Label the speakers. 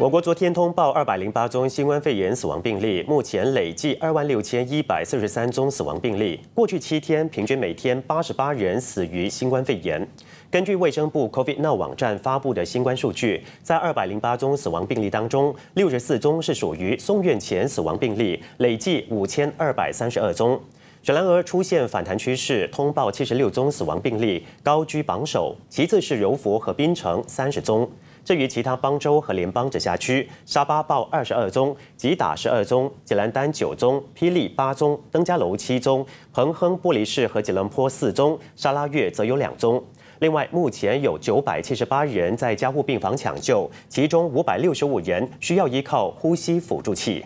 Speaker 1: 我国昨天通报二百零八宗新冠肺炎死亡病例，目前累计二万六千一百四十三宗死亡病例。过去七天平均每天八十八人死于新冠肺炎。根据卫生部 COVID-19 网站发布的新冠数据，在二百零八宗死亡病例当中，六十四宗是属于送院前死亡病例，累计五千二百三十二宗。雪兰莪出现反弹趋势，通报七十六宗死亡病例，高居榜首。其次是柔佛和槟城三十宗。至于其他邦州和联邦直辖区，沙巴报二十二宗，吉打十二宗，吉兰丹九宗，霹雳八宗，登嘉楼七宗，彭亨玻璃市和吉隆坡四宗，沙拉越则有两宗。另外，目前有九百七十八人在加护病房抢救，其中五百六十五人需要依靠呼吸辅助器。